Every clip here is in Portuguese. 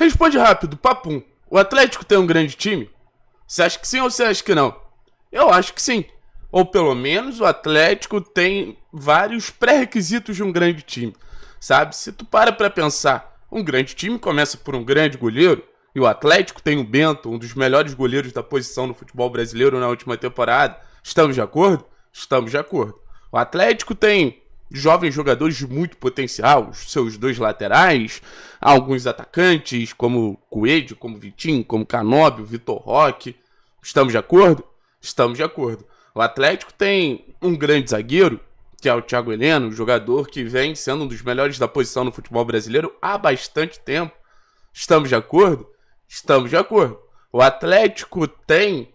Responde rápido, papum. O Atlético tem um grande time? Você acha que sim ou você acha que não? Eu acho que sim. Ou pelo menos o Atlético tem vários pré-requisitos de um grande time. Sabe? Se tu para pra pensar, um grande time começa por um grande goleiro, e o Atlético tem o Bento, um dos melhores goleiros da posição no futebol brasileiro na última temporada. Estamos de acordo? Estamos de acordo. O Atlético tem jovens jogadores de muito potencial, seus dois laterais, alguns atacantes, como Coelho, como Vitinho, como Canóbio, Vitor Roque. Estamos de acordo? Estamos de acordo. O Atlético tem um grande zagueiro, que é o Thiago Heleno, um jogador que vem sendo um dos melhores da posição no futebol brasileiro há bastante tempo. Estamos de acordo? Estamos de acordo. O Atlético tem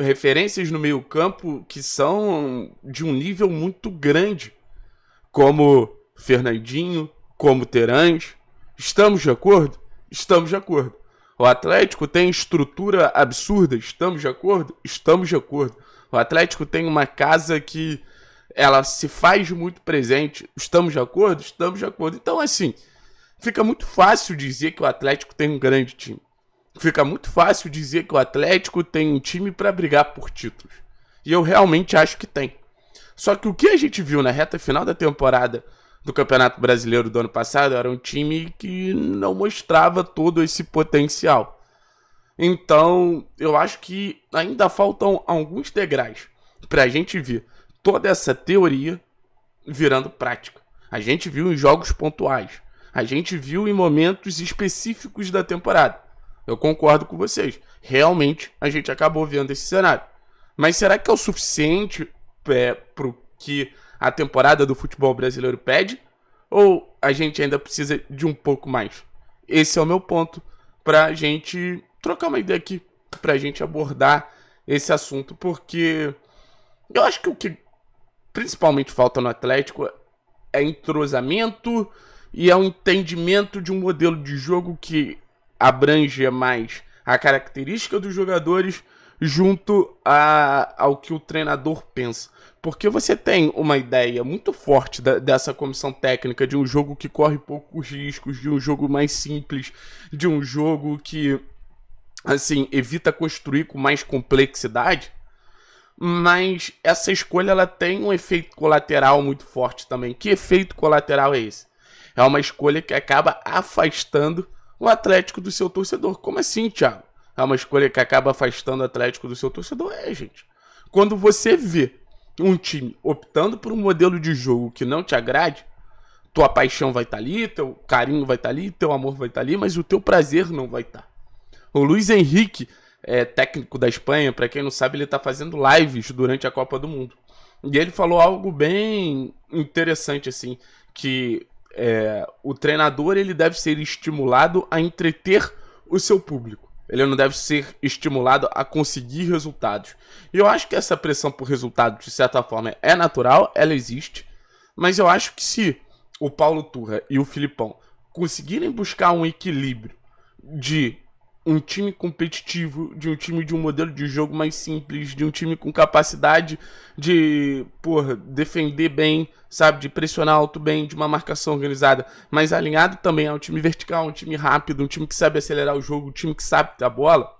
referências no meio-campo que são de um nível muito grande como Fernandinho, como Terãs. Estamos de acordo? Estamos de acordo. O Atlético tem estrutura absurda, estamos de acordo? Estamos de acordo. O Atlético tem uma casa que ela se faz muito presente, estamos de acordo? Estamos de acordo. Então, assim, fica muito fácil dizer que o Atlético tem um grande time. Fica muito fácil dizer que o Atlético tem um time para brigar por títulos. E eu realmente acho que tem. Só que o que a gente viu na reta final da temporada do Campeonato Brasileiro do ano passado era um time que não mostrava todo esse potencial. Então, eu acho que ainda faltam alguns degraus para a gente ver toda essa teoria virando prática. A gente viu em jogos pontuais, a gente viu em momentos específicos da temporada. Eu concordo com vocês. Realmente, a gente acabou vendo esse cenário. Mas será que é o suficiente é, pro que a temporada do futebol brasileiro pede? Ou a gente ainda precisa de um pouco mais? Esse é o meu ponto pra gente trocar uma ideia aqui, pra gente abordar esse assunto, porque eu acho que o que principalmente falta no Atlético é entrosamento e é um entendimento de um modelo de jogo que abrange mais a característica dos jogadores junto a, ao que o treinador pensa. Porque você tem uma ideia muito forte da, dessa comissão técnica, de um jogo que corre poucos riscos, de um jogo mais simples, de um jogo que, assim, evita construir com mais complexidade. Mas essa escolha ela tem um efeito colateral muito forte também. Que efeito colateral é esse? É uma escolha que acaba afastando o Atlético do seu torcedor. Como assim, Thiago? é uma escolha que acaba afastando o Atlético do seu torcedor. É, gente. Quando você vê um time optando por um modelo de jogo que não te agrade, tua paixão vai estar tá ali, teu carinho vai estar tá ali, teu amor vai estar tá ali, mas o teu prazer não vai estar. Tá. O Luiz Henrique, é, técnico da Espanha, para quem não sabe, ele está fazendo lives durante a Copa do Mundo. E ele falou algo bem interessante, assim, que é, o treinador ele deve ser estimulado a entreter o seu público. Ele não deve ser estimulado a conseguir resultados. E eu acho que essa pressão por resultado, de certa forma, é natural, ela existe. Mas eu acho que se o Paulo Turra e o Filipão conseguirem buscar um equilíbrio de um time competitivo, de um time de um modelo de jogo mais simples, de um time com capacidade de, porra, defender bem, sabe, de pressionar alto bem, de uma marcação organizada, mas alinhado também a um time vertical, um time rápido, um time que sabe acelerar o jogo, um time que sabe ter a bola,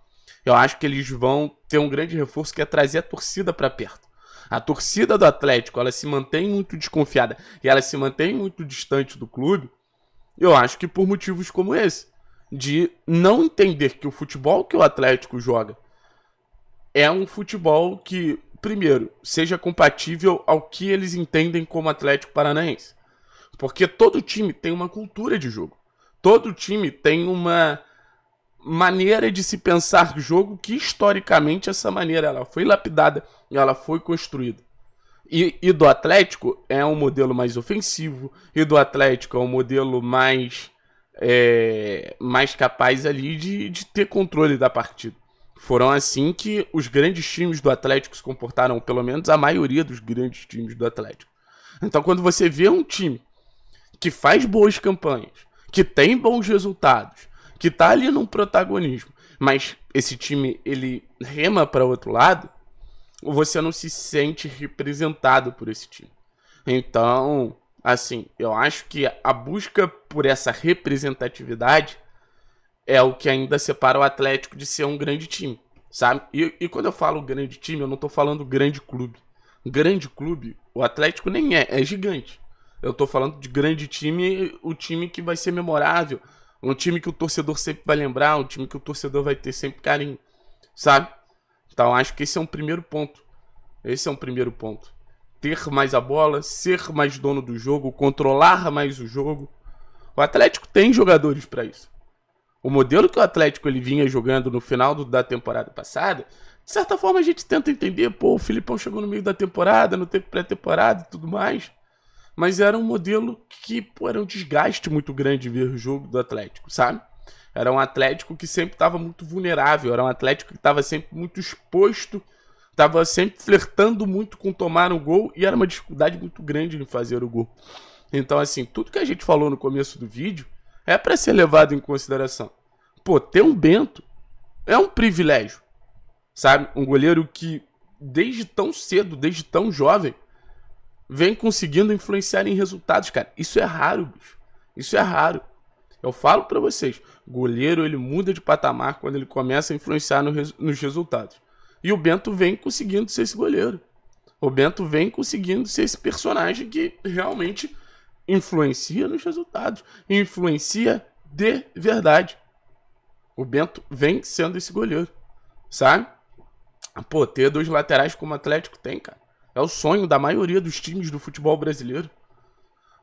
eu acho que eles vão ter um grande reforço que é trazer a torcida para perto. A torcida do Atlético, ela se mantém muito desconfiada e ela se mantém muito distante do clube, eu acho que por motivos como esse de não entender que o futebol que o Atlético joga é um futebol que, primeiro, seja compatível ao que eles entendem como Atlético Paranaense. Porque todo time tem uma cultura de jogo. Todo time tem uma maneira de se pensar jogo que historicamente essa maneira ela foi lapidada e ela foi construída. E, e do Atlético é um modelo mais ofensivo, e do Atlético é um modelo mais é, mais capaz ali de, de ter controle da partida. Foram assim que os grandes times do Atlético se comportaram, pelo menos a maioria dos grandes times do Atlético. Então, quando você vê um time que faz boas campanhas, que tem bons resultados, que tá ali num protagonismo, mas esse time ele rema para outro lado, você não se sente representado por esse time. Então, assim, eu acho que a busca por essa representatividade, é o que ainda separa o Atlético de ser um grande time, sabe? E, e quando eu falo grande time, eu não estou falando grande clube. Grande clube, o Atlético nem é, é gigante. Eu estou falando de grande time, o time que vai ser memorável, um time que o torcedor sempre vai lembrar, um time que o torcedor vai ter sempre carinho, sabe? Então acho que esse é um primeiro ponto. Esse é um primeiro ponto. Ter mais a bola, ser mais dono do jogo, controlar mais o jogo, o Atlético tem jogadores para isso. O modelo que o Atlético ele vinha jogando no final do, da temporada passada, de certa forma a gente tenta entender, pô, o Filipão chegou no meio da temporada, não teve pré-temporada e tudo mais. Mas era um modelo que, pô, era um desgaste muito grande ver o jogo do Atlético, sabe? Era um Atlético que sempre estava muito vulnerável, era um Atlético que estava sempre muito exposto, estava sempre flertando muito com tomar um gol e era uma dificuldade muito grande em fazer o gol. Então, assim, tudo que a gente falou no começo do vídeo é para ser levado em consideração. Pô, ter um Bento é um privilégio, sabe? Um goleiro que, desde tão cedo, desde tão jovem, vem conseguindo influenciar em resultados, cara. Isso é raro, bicho. Isso é raro. Eu falo para vocês, goleiro ele muda de patamar quando ele começa a influenciar no res nos resultados. E o Bento vem conseguindo ser esse goleiro. O Bento vem conseguindo ser esse personagem que realmente influencia nos resultados, influencia de verdade. O Bento vem sendo esse goleiro, sabe? Pô, ter dois laterais como o Atlético tem, cara. É o sonho da maioria dos times do futebol brasileiro.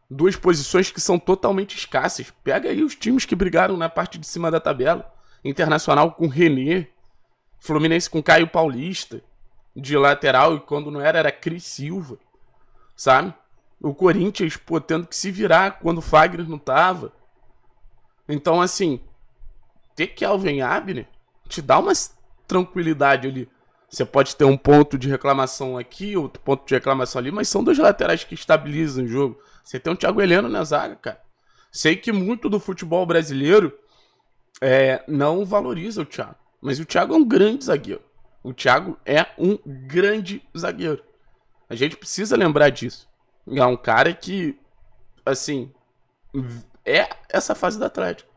Duas posições que são totalmente escassas. Pega aí os times que brigaram na parte de cima da tabela. Internacional com René, Fluminense com Caio Paulista, de lateral, e quando não era, era Cris Silva, sabe? O Corinthians, pô, tendo que se virar quando o Fagner não tava. Então, assim, ter Kelvin Abner te dá uma tranquilidade ali. Você pode ter um ponto de reclamação aqui, outro ponto de reclamação ali, mas são dois laterais que estabilizam o jogo. Você tem o Thiago Heleno na zaga, cara. Sei que muito do futebol brasileiro é, não valoriza o Thiago, mas o Thiago é um grande zagueiro. O Thiago é um grande zagueiro. A gente precisa lembrar disso. É um cara que, assim, é essa fase do Atlético.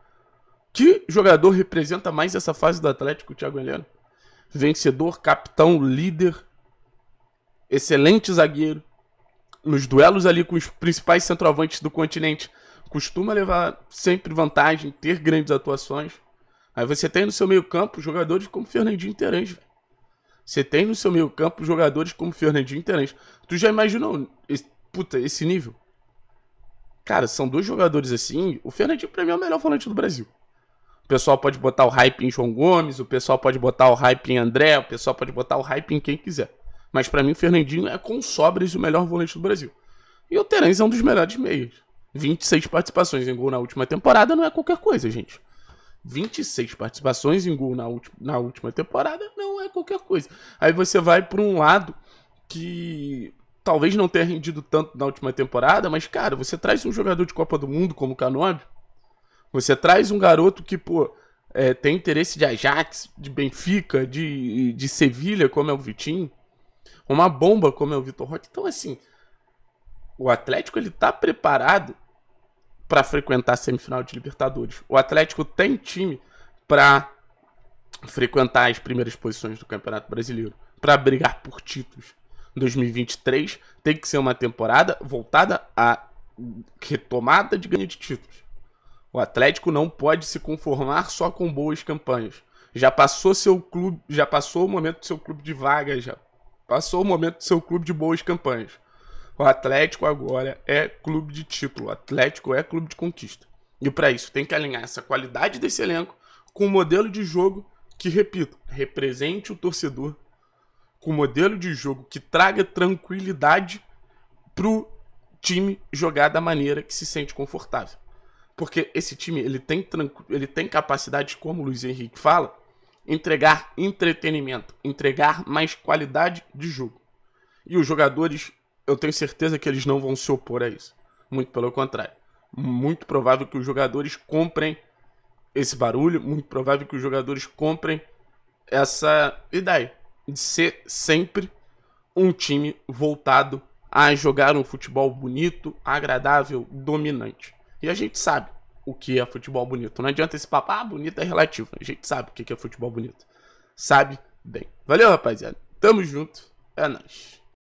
Que jogador representa mais essa fase do Atlético, Thiago Heleno? Vencedor, capitão, líder, excelente zagueiro. Nos duelos ali com os principais centroavantes do continente, costuma levar sempre vantagem, ter grandes atuações. Aí você tem no seu meio-campo jogadores como Fernandinho Terãs. Você tem no seu meio-campo jogadores como Fernandinho Terãs. Tu já imaginou puta, esse nível. Cara, são dois jogadores assim. O Fernandinho, pra mim, é o melhor volante do Brasil. O pessoal pode botar o hype em João Gomes, o pessoal pode botar o hype em André, o pessoal pode botar o hype em quem quiser. Mas para mim, o Fernandinho é com sobras o melhor volante do Brasil. E o Terence é um dos melhores meios. 26 participações em gol na última temporada não é qualquer coisa, gente. 26 participações em gol na, na última temporada não é qualquer coisa. Aí você vai para um lado que talvez não tenha rendido tanto na última temporada, mas, cara, você traz um jogador de Copa do Mundo como o Canobio, você traz um garoto que, pô, é, tem interesse de Ajax, de Benfica, de, de Sevilha, como é o Vitinho, uma bomba como é o Vitor Roque. Então, assim, o Atlético ele tá preparado para frequentar a semifinal de Libertadores. O Atlético tem time para frequentar as primeiras posições do Campeonato Brasileiro, para brigar por títulos. 2023 tem que ser uma temporada voltada à retomada de ganho de títulos. O Atlético não pode se conformar só com boas campanhas. Já passou seu clube, já passou o momento do seu clube de vagas, já passou o momento do seu clube de boas campanhas. O Atlético agora é clube de título, o Atlético é clube de conquista. E para isso tem que alinhar essa qualidade desse elenco com um modelo de jogo que, repito, represente o torcedor com modelo de jogo que traga tranquilidade pro time jogar da maneira que se sente confortável. Porque esse time, ele tem, ele tem capacidade, como o Luiz Henrique fala, entregar entretenimento, entregar mais qualidade de jogo. E os jogadores, eu tenho certeza que eles não vão se opor a isso. Muito pelo contrário. Muito provável que os jogadores comprem esse barulho, muito provável que os jogadores comprem essa ideia de ser sempre um time voltado a jogar um futebol bonito, agradável, dominante. E a gente sabe o que é futebol bonito. Não adianta esse papo, ah, bonito é relativo. A gente sabe o que é futebol bonito. Sabe bem. Valeu, rapaziada. Tamo junto. É nóis.